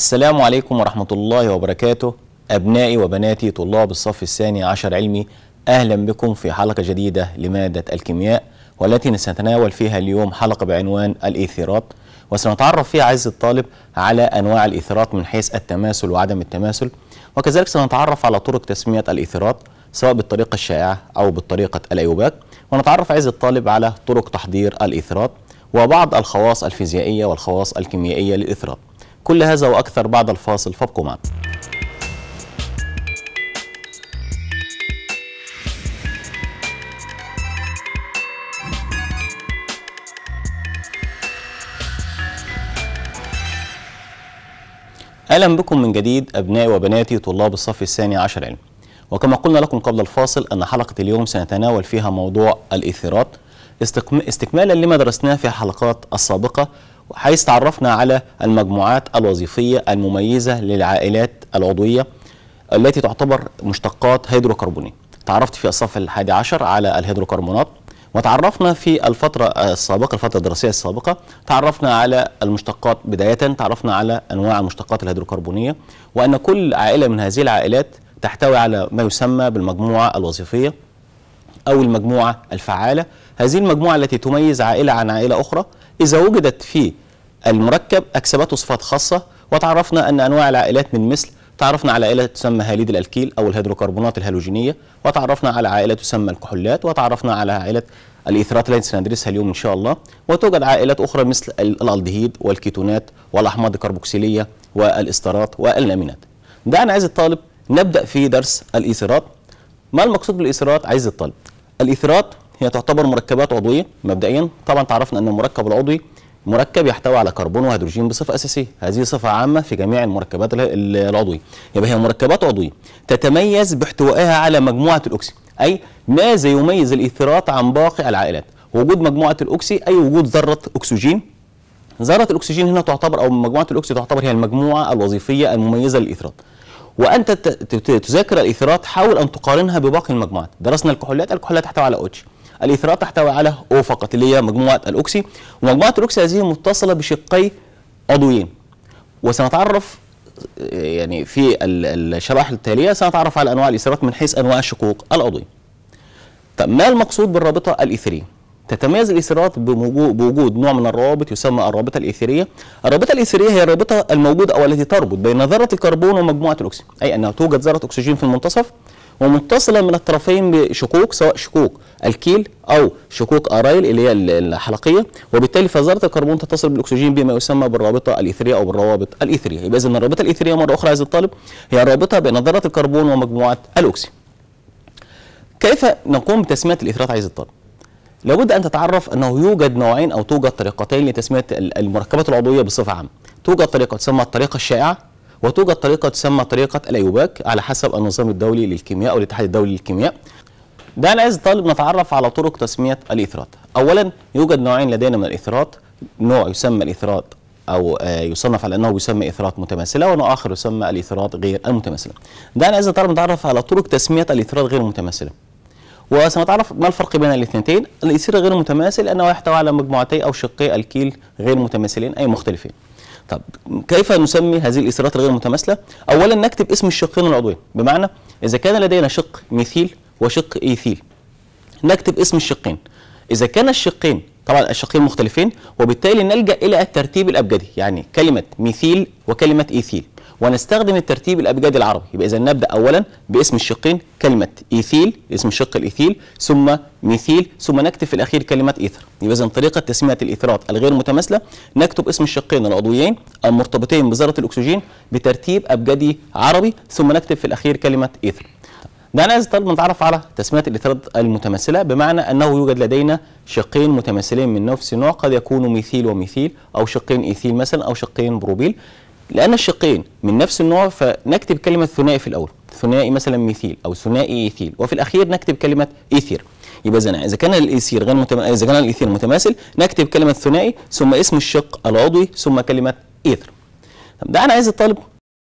السلام عليكم ورحمة الله وبركاته أبنائي وبناتي طلاب الصف الثاني عشر علمي أهلا بكم في حلقة جديدة لمادة الكيمياء والتي سنتناول فيها اليوم حلقة بعنوان الإيثيرات وسنتعرف فيها عز الطالب على أنواع الإيثيرات من حيث التماثل وعدم التماثل وكذلك سنتعرف على طرق تسمية الإيثيرات سواء بالطريقة الشائعة أو بطريقة الأيوباك ونتعرف عز الطالب على طرق تحضير الإيثيرات وبعض الخواص الفيزيائية والخواص الكيميائية للإيثيرات كل هذا وأكثر بعد الفاصل فابقوا معنا أهلا بكم من جديد أبنائي وبناتي طلاب الصف الثاني عشر علم وكما قلنا لكم قبل الفاصل أن حلقة اليوم سنتناول فيها موضوع الإثيرات استكمالا لما درسناه في الحلقات السابقة حيث تعرفنا على المجموعات الوظيفية المميزة للعائلات العضوية التي تعتبر مشتقات هيدروكربونية تعرفت في الصف الحادي عشر على الهيدروكربونات وتعرفنا في الفترة السابقة الفترة الدراسية السابقة تعرفنا على المشتقات بداية تعرفنا على أنواع المشتقات الهيدروكربونية وأن كل عائلة من هذه العائلات تحتوي على ما يسمى بالمجموعة الوظيفية أو المجموعة الفعالة هذه المجموعة التي تميز عائلة عن عائلة أخرى إذا وجدت في المركب أكسبته صفات خاصة وتعرفنا أن أنواع العائلات من مثل تعرفنا على عائلة تسمى هاليد الألكيل أو الهيدروكربونات الهالوجينية وتعرفنا على عائلة تسمى الكحولات وتعرفنا على عائلة الإيثرات التي سندرسها اليوم إن شاء الله وتوجد عائلات أخرى مثل الألدهيد والكيتونات والأحماض الكربوكسيلية والاسترات والنامينات ده أنا عايز الطالب نبدأ في درس الإيثرات ما المقصود بالإيثرات عايز الطالب الإيثرات هي تعتبر مركبات عضويه مبدئيا طبعا تعرفنا ان المركب العضوي مركب يحتوي على كربون وهيدروجين بصفه اساسيه هذه صفه عامه في جميع المركبات العضويه يبقى هي مركبات عضويه تتميز باحتوائها على مجموعه الاكسي اي ماذا يميز الاثيرات عن باقي العائلات وجود مجموعه الاكسي اي وجود ذره اكسجين ذره الاكسجين هنا تعتبر او مجموعه الاكسي تعتبر هي المجموعه الوظيفيه المميزه للاثيرات وانت تذاكر الاثيرات حاول ان تقارنها بباقي المجموعات درسنا الكحولات الكحولات تحتوي على اوتش الإثراء تحتوي على O فقط اللي هي مجموعة الأوكسي ومجموعة الأوكسي هذه متصلة بشقي عضوين وسنتعرف يعني في الشرائح التالية سنتعرف على أنواع الإثرات من حيث أنواع الشقوق العضوي طب ما المقصود بالرابطة الإثرية؟ تتميز الإثرات بوجود نوع من الروابط يسمى الرابطة الإثرية الرابطة الإثرية هي الرابطة الموجودة أو التي تربط بين ذرة الكربون ومجموعة الأكسجين أي أنها توجد ذرة أكسجين في المنتصف ومتصله من الطرفين بشقوق سواء شقوق الكيل او شقوق ارايل اللي هي الحلقيه وبالتالي فذره الكربون تتصل بالاكسجين بما يسمى بالرابطه الاثريه او بالروابط الاثريه يبقى اذا الرابطه الاثريه مره اخرى عايز الطالب هي الرابطه بين ذره الكربون ومجموعه الاكسي كيف نقوم بتسميه الاثرات عايز الطالب لابد ان تتعرف انه يوجد نوعين او توجد طريقتين لتسميه المركبات العضويه بصفه عامه توجد طريقه تسمى الطريقه الشائعه وتوجد طريقة تسمى طريقة الأيوباك على حسب النظام الدولي للكيمياء أو الاتحاد الدولي للكيمياء ده أنا عايز الطالب نتعرف على طرق تسمية الإثرات أولا يوجد نوعين لدينا من الإثرات نوع يسمى الإثرات أو آه، يصنف على أنه يسمى إثرات متماثلة ونوع آخر يسمى الإثرات غير المتماثلة ده أنا عايز الطالب نتعرف على طرق تسمية الإثرات غير المتماثلة وسنتعرف ما الفرق بين الاثنتين الإثير غير المتماثل أنه يحتوي على مجموعتي أو شقي الكيل غير متماثلين أي مختلفين طب كيف نسمي هذه الإثيرات الغير متماثلة؟ أولا نكتب اسم الشقين العضويين بمعنى إذا كان لدينا شق ميثيل وشق إيثيل نكتب اسم الشقين إذا كان الشقين طبعا الشقين مختلفين وبالتالي نلجأ إلى الترتيب الأبجدي يعني كلمة ميثيل وكلمة إيثيل ونستخدم الترتيب الأبجدي العربي يبقى إذا نبدأ أولا باسم الشقين كلمة إيثيل اسم الشق الإيثيل ثم ميثيل ثم نكتب في الأخير كلمة إيثر يبقى إذا طريقة تسمية الإيثرات الغير متماثلة نكتب اسم الشقين العضويين المرتبطين بذرة الأكسجين بترتيب أبجدي عربي ثم نكتب في الأخير كلمة إيثر ده أنا عايز طالب نتعرف على تسميه الإيثرات المتماثلة بمعنى أنه يوجد لدينا شقين متماثلين من نفس النوع قد يكونوا ميثيل وميثيل أو شقين إيثيل مثلا أو شقين بروبيل لأن الشقين من نفس النوع فنكتب كلمة ثنائي في الأول ثنائي مثلا ميثيل أو ثنائي إيثيل وفي الأخير نكتب كلمة إيثير يبقى زنا إذا كان الإيثير غير متما... إذا كان الإيثير متماثل نكتب كلمة ثنائي ثم اسم الشق العضوي ثم كلمة إيثر ده أنا عايز الطالب